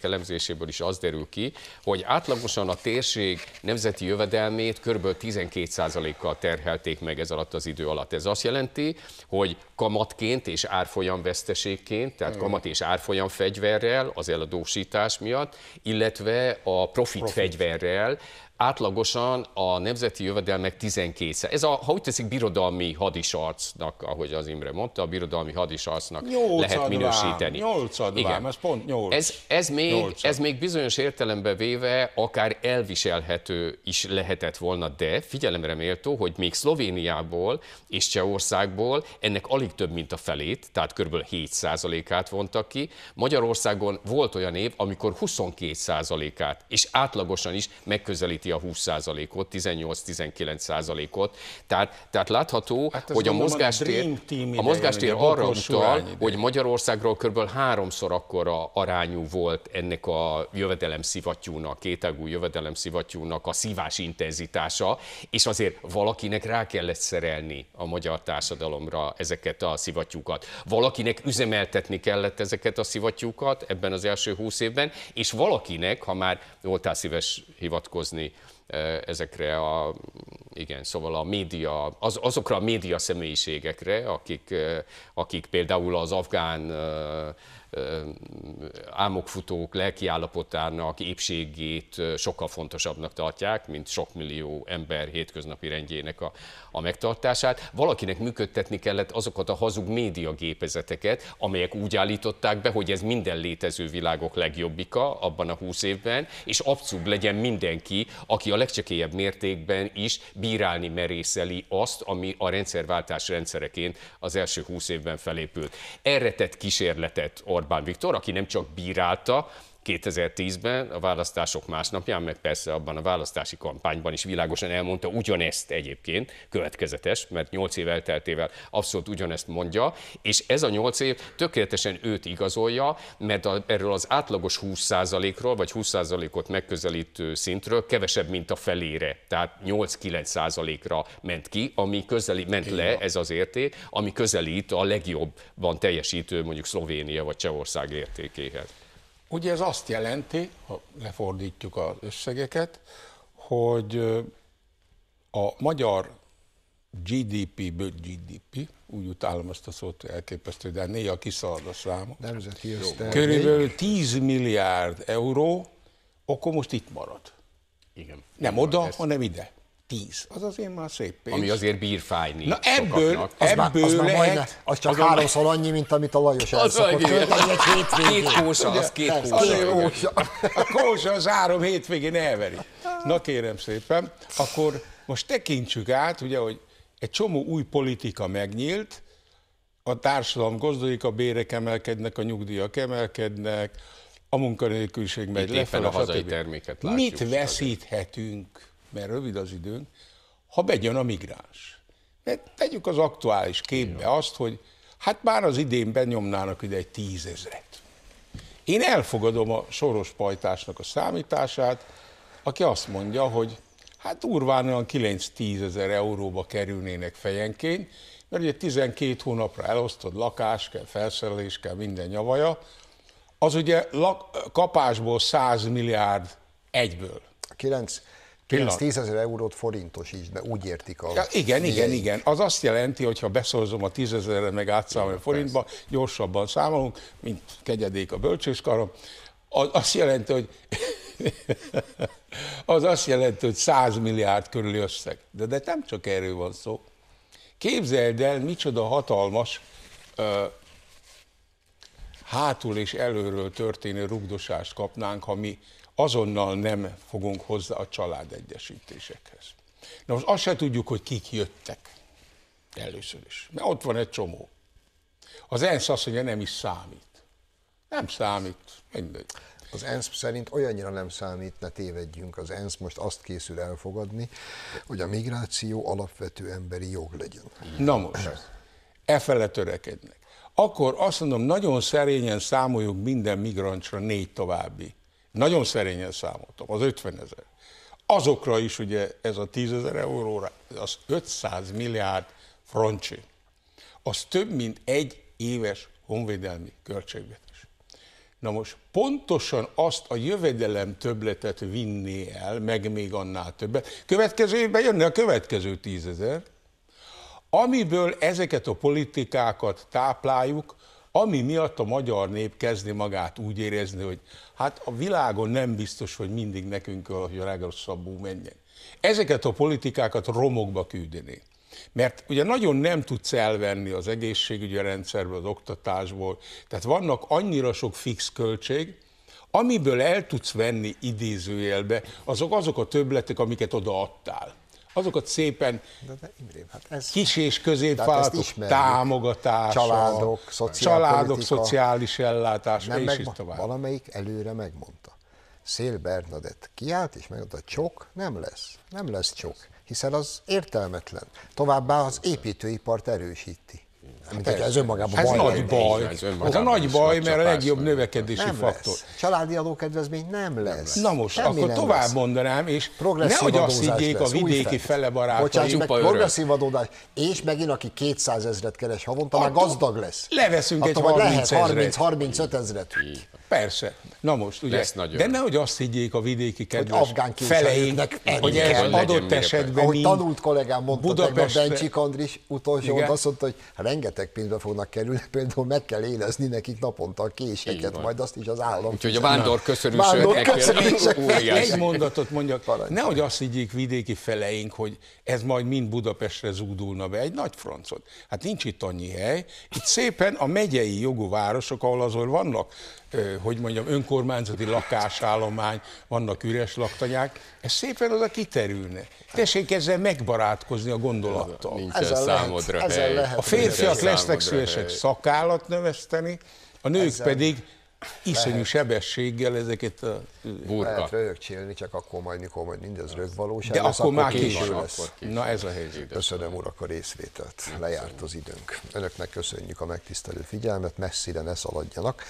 Speaker 3: elemzéséből is az derül ki, hogy átlagosan a térség nemzeti jövedelmét kb. 12%-kal terhelték meg ez alatt az idő alatt. Ez azt jelenti, hogy kamatként és árfolyam veszteségként, tehát mm. kamat és árfolyam fegyverrel, az eladósítás miatt, illetve a profit, profit. fegyverrel Átlagosan a nemzeti jövedelmek 12 Ez a, ha úgy teszik, birodalmi hadisarcnak, ahogy az Imre mondta, a birodalmi hadisarcnak lehet minősíteni. Nyolcad Igen. Vám, ez pont nyolc. Ez, ez, még, nyolcad. ez még bizonyos értelembe véve akár elviselhető is lehetett volna, de figyelemre méltó, hogy még Szlovéniából és Csehországból ennek alig több, mint a felét, tehát kb. 7%-át vontak ki. Magyarországon volt olyan év, amikor 22%-át, és átlagosan is megközelített megközelíti a 20%-ot, 18-19%-ot. Tehát, tehát látható, hát hogy a mozgástér,
Speaker 2: a, mozgástér arra utal, hogy
Speaker 3: Magyarországról kb. háromszor akkora arányú volt ennek a jövedelem szivattyúnak, kétágú jövedelem szivattyúnak a szívás intenzitása, és azért valakinek rá kellett szerelni a magyar társadalomra ezeket a szivattyúkat. Valakinek üzemeltetni kellett ezeket a szivattyúkat ebben az első húsz évben, és valakinek, ha már voltál szíves hivatkozni ezekre a, igen, szóval a média, az, azokra a média személyiségekre, akik, akik például az afgán álmokfutók lelkiállapotának, épségét sokkal fontosabbnak tartják, mint sok millió ember hétköznapi rendjének a, a megtartását. Valakinek működtetni kellett azokat a hazug médiagépezeteket, amelyek úgy állították be, hogy ez minden létező világok legjobbika abban a húsz évben, és abszurd legyen mindenki, aki a legcsekélyebb mértékben is bírálni merészeli azt, ami a rendszerváltás rendszereként az első húsz évben felépült. Erre tett kísérletet Orbán Orbán Viktor, aki nem csak bírálta, 2010-ben, a választások másnapján, meg persze abban a választási kampányban is világosan elmondta ugyanezt egyébként, következetes, mert 8 év elteltével abszolút ugyanezt mondja, és ez a 8 év tökéletesen őt igazolja, mert a, erről az átlagos 20%-ról, vagy 20%-ot megközelítő szintről kevesebb, mint a felére, tehát 8-9%-ra ment ki, ami közeli, ment le ez az érték, ami közelít a legjobban teljesítő mondjuk Szlovénia vagy Csehország értékéhez.
Speaker 2: Ugye ez azt jelenti, ha lefordítjuk az összegeket, hogy a magyar GDP-ből GDP, úgy utálom ezt a szót elképesztő, de hát néha kiszalad a számok.
Speaker 1: Nemzeti Jó, Körülbelül
Speaker 2: 10 milliárd euró, akkor most itt marad. Igen. Nem oda, ezt... hanem ide. 10. Az az én már szép pénz. Ami
Speaker 3: azért bír fájni
Speaker 1: Na ebből, az ebből már, az lehet... Majdne, az csak háromszor
Speaker 2: annyi, mint amit a Lajos elszokott. Az egy Két kósa, az két kósa. Az A kósa az három hétvégén elveri. Na kérem szépen, akkor most tekintsük át, ugye, hogy egy csomó új politika megnyílt, a társadalom gazdadik, a bérek emelkednek, a nyugdíjak emelkednek, a munkanélküliség megy lefelé. a hazai stb.
Speaker 3: terméket látjuk.
Speaker 2: Mit veszíthetünk? Azért mert rövid az időnk, ha begyön a migráns. Mert tegyük az aktuális képbe azt, hogy hát már az idén benyomnának ide egy tízezret. Én elfogadom a soros pajtásnak a számítását, aki azt mondja, hogy hát urván olyan 9-10 ezer euróba kerülnének fejenként, mert ugye 12 hónapra elosztod, lakás kell, felszerelés kell, minden nyavaja, az ugye lak, kapásból 100 milliárd egyből. 9, Pillanat. 10
Speaker 1: ezer eurót is, de úgy értik a... Ja, igen, igen, igen, igen.
Speaker 2: Az azt jelenti, hogy ha beszorzom a 10 ezerre, meg átszámolom forintba, persze. gyorsabban számolunk, mint kegyedék a bölcsőskarom. Az azt jelenti, hogy az azt jelenti, hogy 100 milliárd körüli összeg. De, de nem csak erről van szó. Képzeld el, micsoda hatalmas uh, hátul és előről történő rugdosást kapnánk, ha mi azonnal nem fogunk hozzá a családegyesítésekhez. Na most azt se tudjuk, hogy kik jöttek először is, mert ott van egy csomó. Az ENSZ azt mondja, nem is számít. Nem számít, mindegy. Az ENSZ szerint olyannyira nem számít, ne tévedjünk,
Speaker 1: az ENSZ most azt készül elfogadni, hogy a migráció alapvető emberi jog
Speaker 2: legyen. Na most, e fele törekednek. Akkor azt mondom, nagyon szerényen számoljuk minden migránsra négy további nagyon szerényen számoltam, az 50 ezer. Azokra is ugye ez a 10 ezer euróra, az 500 milliárd francsi. Az több, mint egy éves honvédelmi költségvetés. Na most pontosan azt a jövedelem töbletet vinni el, meg még annál többet. Következő évben jönne a következő tízezer, amiből ezeket a politikákat tápláljuk, ami miatt a magyar nép kezdi magát úgy érezni, hogy hát a világon nem biztos, hogy mindig nekünk a legrosszabbul menjen. Ezeket a politikákat romokba küldeni. Mert ugye nagyon nem tudsz elvenni az egészségügyi rendszerből, az oktatásból, tehát vannak annyira sok fix költség, amiből el tudsz venni idézőjelbe, azok azok a többletek, amiket odaadtál azokat szépen de, Imrém, hát ez, kis és középvállalatok támogatása, családok, családok szociális ellátása, nem és meg, így tovább.
Speaker 1: Valamelyik előre megmondta. Szél Bernadett kiállt, és megmondta, csok nem lesz, nem lesz csok, hiszen az értelmetlen. Továbbá az építőipart erősíti. Tehát ez önmagában ez baj. Nagy baj. Ez, ez a nagy baj, mert a legjobb
Speaker 2: növekedési nem faktor. Lesz.
Speaker 1: Családi adókedvezmény nem lesz. Na most, Semmi akkor tovább lesz.
Speaker 2: mondanám, és nehogy azt higgyék a vidéki fele barátaim. progresszív
Speaker 1: adódás. És megint, aki 200 ezret keres havonta, már gazdag lesz. Leveszünk egy 30 ezret. 30-35
Speaker 2: ezret. Persze. Na most, ugye, Lesz nagyon. de nehogy azt higgyék a vidéki kedves hogy feleink, hogy ez adott esetben Ahogy tanult
Speaker 1: kollégám mondta Budapestre... a Bencsik Andris utolsó Igen. azt mondta, hogy rengeteg pénzbe fognak kerülni, például meg kell élezni nekik naponta a
Speaker 2: késeket, majd
Speaker 1: azt is az állam. Úgyhogy a vándor köszönősöknek Egy mondatot
Speaker 2: mondjak, nehogy azt higgyék vidéki feleink, hogy ez majd mind Budapestre zúdulna be, egy nagy francot. Hát nincs itt annyi hely, itt szépen a megyei jogú városok, ahol azon vannak hogy mondjam, önkormányzati lakásállomány, vannak üres laktanyák, ez szépen oda kiterülne. Tessék ezzel megbarátkozni a gondolattal. Nincs a számodra lehet, ezzel lehet. A férfiak lesznek szívesek szakállat növeszteni, a nők ezzel... pedig iszonyú lehet. sebességgel ezeket a... Burka. Lehet
Speaker 1: rögcsélni, csak akkor majd, mikor majd mindez valóság. De lesz, hát akkor, már is lesz. Na ez a helyzet. Köszönöm urak a részvételt. Lejárt az időnk. Önöknek köszönjük a megtisztelő figyelmet, messzire ne szaladjanak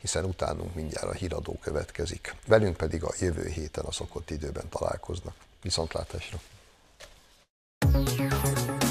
Speaker 1: hiszen utánunk mindjárt a híradó következik. Velünk pedig a jövő héten a szokott időben találkoznak. Viszontlátásra! thank you